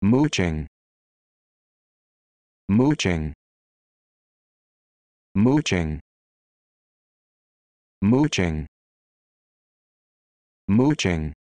mooching mooching mooching mooching mooching